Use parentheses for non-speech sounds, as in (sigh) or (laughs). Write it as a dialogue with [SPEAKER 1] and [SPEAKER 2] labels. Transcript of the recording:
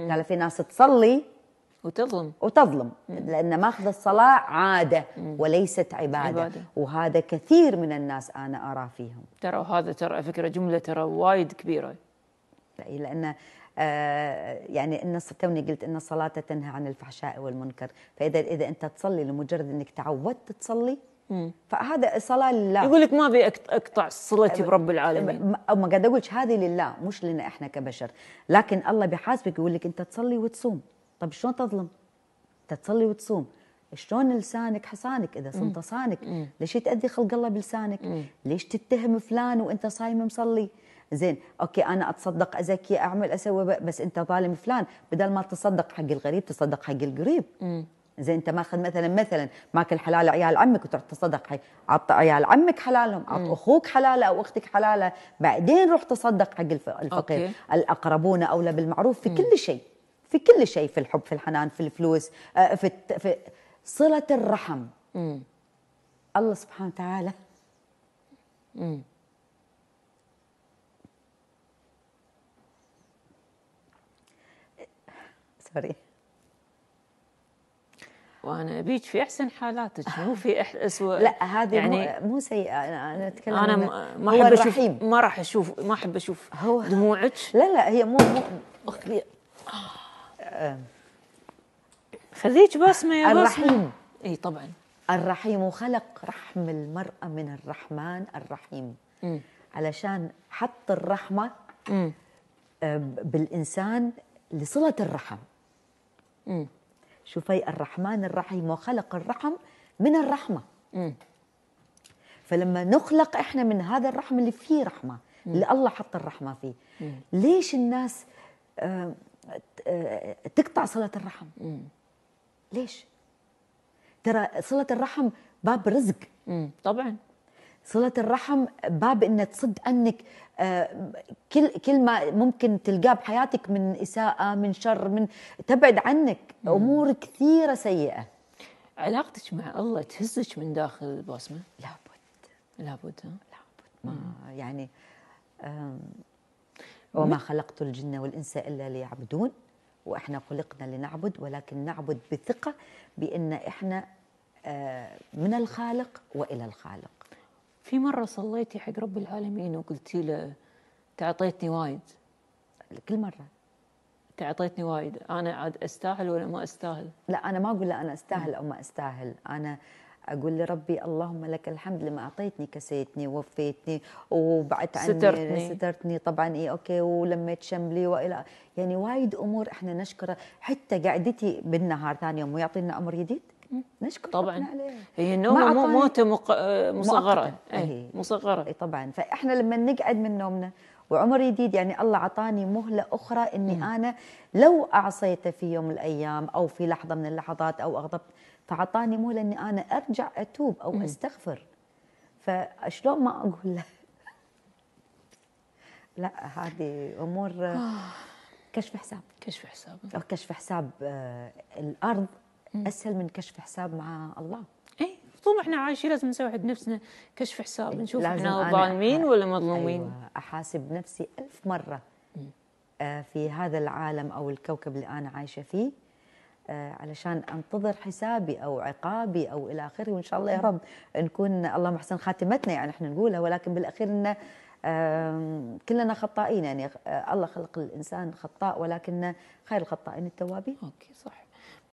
[SPEAKER 1] هلا في ناس تصلي وتظلم وتظلم لان ماخذ الصلاه عاده مم. وليست عباده, عبادة. وهذا كثير من الناس انا ارى فيهم ترى هذا ترى فكره جمله ترى وايد كبيره لان آه يعني ان توني قلت ان الصلاه تنهى عن الفحشاء والمنكر فاذا اذا انت تصلي لمجرد انك تعودت تصلي فهذا صلاة لله يقول لك ما ابي اقطع صلتي برب العالمين أما قاعد اقول هذه لله مش لنا احنا كبشر لكن الله بيحاسبك يقول لك انت تصلي وتصوم طب شلون تظلم انت تصلي وتصوم شلون لسانك حصانك اذا صمت صانك ليش تأذي خلق الله بلسانك ليش تتهم فلان وانت صايم مصلي زين اوكي انا اتصدق ازكي اعمل اسوي بس انت ظالم فلان بدل ما تصدق حق الغريب تصدق حق القريب زي انت ماخذ مثلا مثلا ماكل حلال عيال عمك وتروح تصدق حي عط عيال عمك حلالهم عط اخوك حلاله او اختك حلاله بعدين روح تصدق حق الفقير أوكي. الاقربون اولى بالمعروف في مم. كل شيء في كل شيء في الحب في الحنان في الفلوس آه، في, في صله الرحم مم. الله سبحانه وتعالى سوري وانا ابيك في احسن حالاتك مو في اسوء لا هذه يعني مو, مو سيئه انا انا اتكلم انا ما احب اشوف ما راح اشوف ما احب اشوف هو دموعك لا لا هي مو مو اخلي خليك بسمه يا الرحيم اي طبعا الرحيم وخلق رحم المراه من الرحمن الرحيم م. علشان حط الرحمه م. بالانسان لصله الرحم شوفي الرحمن الرحيم وخلق الرحم من الرحمة مم. فلما نخلق إحنا من هذا الرحم اللي فيه رحمة مم. اللي الله حط الرحمة فيه مم. ليش الناس آه، آه، تقطع صلة الرحم مم. ليش ترى صلة الرحم باب رزق مم. طبعا صله الرحم باب ان تصد عنك آه، كل كل ما ممكن تلقاه بحياتك من اساءه من شر من تبعد عنك امور كثيره سيئه علاقتك مع الله تهزك من داخل البصمه لابد لابد ها؟ لابد ما يعني وما خلقت الجن والانس الا ليعبدون واحنا خلقنا لنعبد ولكن نعبد بثقه بان احنا آه، من الخالق والى الخالق في مرة صليتي حق رب العالمين وقلتي له تعطيتني وايد كل مرة تعطيتني وايد أنا عاد أستاهل ولا ما أستاهل لا أنا ما أقول أنا أستاهل أو ما أستاهل أنا أقول لربي اللهم لك الحمد لما أعطيتني كسيتني ووفيتني وبعدت عني سترتني سترتني طبعا إي أوكي ولميت شملي وإلى يعني وايد أمور إحنا نشكره حتى قعدتي بالنهار ثاني يوم ويعطينا أمر جديد نشكر طبعا هي النوم مو موته مق... مصغره أي. إيه. مصغره أي طبعا فاحنا لما نقعد من نومنا وعمر جديد يعني الله عطاني مهله اخرى اني م. انا لو اعصيته في يوم من الايام او في لحظه من اللحظات او اغضبت فعطاني مهله اني انا ارجع اتوب او م. استغفر فشلون ما اقول له (laughs) لا هذه امور آه. كشف حساب كشف حساب كشف حساب آه، الارض اسهل من كشف حساب مع الله اي طول احنا عايشين لازم نسوي حق نفسنا كشف حساب إيه، نشوف احنا ظالمين ولا مظلومين أيوة احاسب نفسي ألف مره آه في هذا العالم او الكوكب اللي انا عايشه فيه آه علشان انتظر حسابي او عقابي او الى اخره وان شاء الله يا رب نكون الله محسن خاتمتنا يعني احنا نقولها ولكن بالاخير انه كلنا خطائين يعني آه، الله خلق الانسان خطاء ولكن خير الخطائين التوابين اوكي صح